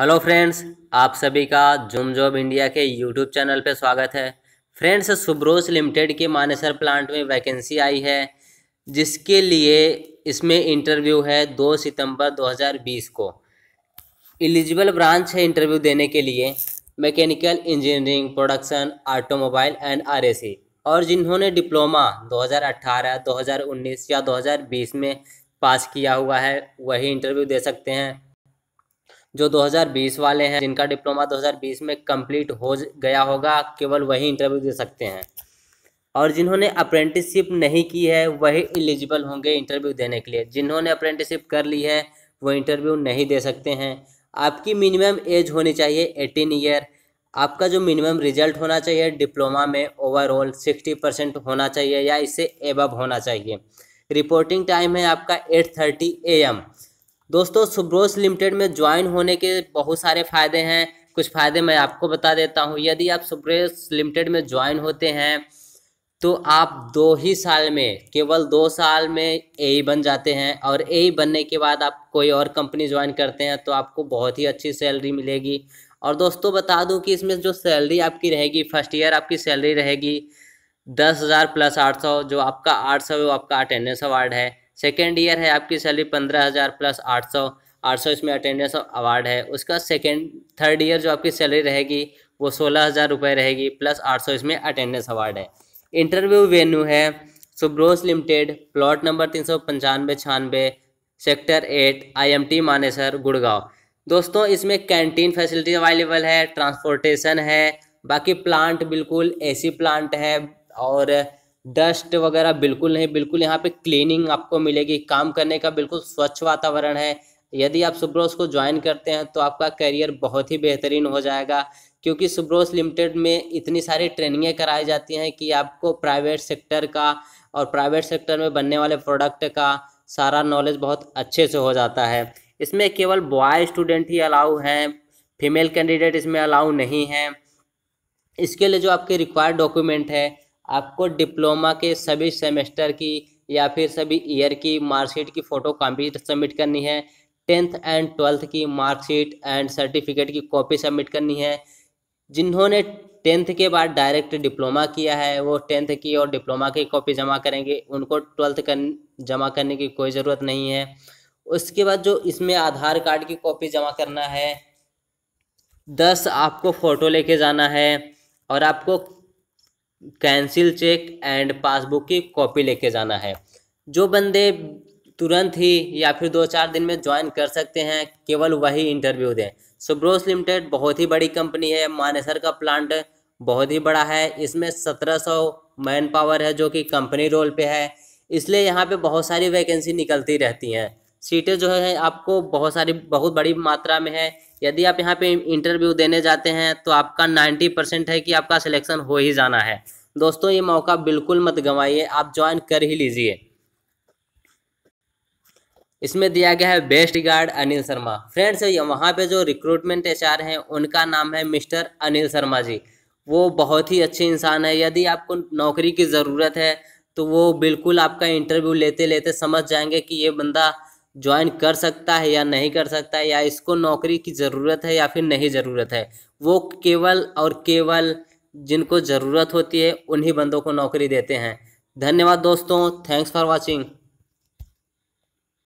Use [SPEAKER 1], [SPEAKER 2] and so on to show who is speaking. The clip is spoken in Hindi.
[SPEAKER 1] हेलो फ्रेंड्स आप सभी का जूम जॉब इंडिया के यूट्यूब चैनल पर स्वागत है फ्रेंड्स सुब्रोस लिमिटेड के मानेसर प्लांट में वैकेंसी आई है जिसके लिए इसमें इंटरव्यू है 2 सितंबर 2020 को एलिजिबल ब्रांच है इंटरव्यू देने के लिए mechanical engineering production automobile and RAC और जिन्होंने डिप्लोमा 2018, 2019 या 2020 में पास किया हुआ है वही इंटरव्यू दे सकते हैं जो 2020 वाले हैं जिनका डिप्लोमा 2020 में कंप्लीट हो गया होगा केवल वही इंटरव्यू दे सकते हैं और जिन्होंने अप्रेंटिसशिप नहीं की है वही एलिजिबल होंगे इंटरव्यू देने के लिए जिन्होंने अप्रेंटिसशिप कर ली है वो इंटरव्यू नहीं दे सकते हैं आपकी मिनिमम एज होनी चाहिए एटीन ईयर आपका जो मिनिमम रिजल्ट होना चाहिए डिप्लोमा में ओवरऑल सिक्सटी परसेंट होना चाहिए या इससे एबव होना चाहिए रिपोर्टिंग टाइम है आपका एट थर्टी ए एम दोस्तों सुब्रोस लिमिटेड में ज्वाइन होने के बहुत सारे फ़ायदे हैं कुछ फ़ायदे मैं आपको बता देता हूँ यदि आप सुब्रोस लिमिटेड में ज्वाइन होते हैं तो आप दो ही साल में केवल दो साल में ए बन जाते हैं और ए बनने के बाद आप कोई और कंपनी ज्वाइन करते हैं तो आपको बहुत ही अच्छी सैलरी मिलेगी और दोस्तों बता दूं कि इसमें जो सैलरी आपकी रहेगी फर्स्ट ईयर आपकी सैलरी रहेगी दस हज़ार प्लस आठ सौ जो आपका आठ सौ वो आपका अटेंडेंस अवार्ड है सेकेंड ईयर है आपकी सैलरी पंद्रह हज़ार प्लस आठ सौ आठ सौ इसमें अटेंडेंस अवार्ड है उसका सेकेंड थर्ड ईयर जो आपकी सैलरी रहेगी वो सोलह हज़ार रुपये रहेगी प्लस आठ सौ इसमें अटेंडेंस अवार्ड है इंटरव्यू वेन्यू है सुब्रोस लिमिटेड प्लॉट नंबर तीन सौ पंचानवे छियानवे sector eight IMT Manesar Gurgaon दोस्तों इसमें कैंटीन फैसिलिटी अवेलेबल है ट्रांसपोर्टेशन है बाकी प्लांट बिल्कुल एसी प्लांट है और डस्ट वगैरह बिल्कुल नहीं बिल्कुल यहाँ पे क्लीनिंग आपको मिलेगी काम करने का बिल्कुल स्वच्छ वातावरण है यदि आप सुब्रोस को ज्वाइन करते हैं तो आपका करियर बहुत ही बेहतरीन हो जाएगा क्योंकि सुब्रोस लिमिटेड में इतनी सारी ट्रेनिंगें कराई जाती हैं कि आपको प्राइवेट सेक्टर का और प्राइवेट सेक्टर में बनने वाले प्रोडक्ट का सारा नॉलेज बहुत अच्छे से हो जाता है इसमें केवल बॉय स्टूडेंट ही अलाउ हैं फीमेल कैंडिडेट इसमें अलाउ नहीं हैं इसके लिए जो आपके रिक्वायर्ड डॉक्यूमेंट है आपको डिप्लोमा के सभी सेमेस्टर की या फिर सभी ईयर की मार्कशीट की फ़ोटो कॉपी सबमिट करनी है टेंथ एंड ट्वेल्थ की मार्कशीट एंड सर्टिफिकेट की कॉपी सबमिट करनी है जिन्होंने टेंथ के बाद डायरेक्ट डिप्लोमा किया है वो टेंथ की और डिप्लोमा की कॉपी जमा करेंगे उनको ट्वेल्थ कर जमा करने की कोई ज़रूरत नहीं है उसके बाद जो इसमें आधार कार्ड की कॉपी जमा करना है दस आपको फ़ोटो लेके जाना है और आपको कैंसिल चेक एंड पासबुक की कॉपी लेके जाना है जो बंदे तुरंत ही या फिर दो चार दिन में ज्वाइन कर सकते हैं केवल वही इंटरव्यू दें सुब्रोस लिमिटेड बहुत ही बड़ी कंपनी है मानेसर का प्लांट बहुत ही बड़ा है इसमें सत्रह सौ मैन पावर है जो कि कंपनी रोल पे है इसलिए यहाँ पे बहुत सारी वैकेंसी निकलती रहती हैं सीटें जो है आपको बहुत सारी बहुत बड़ी मात्रा में है यदि आप यहाँ पे इंटरव्यू देने जाते हैं तो आपका नाइन्टी परसेंट है कि आपका सिलेक्शन हो ही जाना है दोस्तों ये मौका बिल्कुल मत गंवाइए आप ज्वाइन कर ही लीजिए इसमें दिया गया है best guard Anil Sharma friends वहाँ पे जो रिक्रूटमेंट एच हैं उनका नाम है मिस्टर अनिल शर्मा जी वो बहुत ही अच्छे इंसान है यदि आपको नौकरी की ज़रूरत है तो वो बिल्कुल आपका इंटरव्यू लेते लेते समझ जाएंगे कि ये बंदा ज्वाइन कर सकता है या नहीं कर सकता है या इसको नौकरी की ज़रूरत है या फिर नहीं ज़रूरत है वो केवल और केवल जिनको ज़रूरत होती है उन्हीं बंदों को नौकरी देते हैं धन्यवाद दोस्तों थैंक्स फॉर वॉचिंग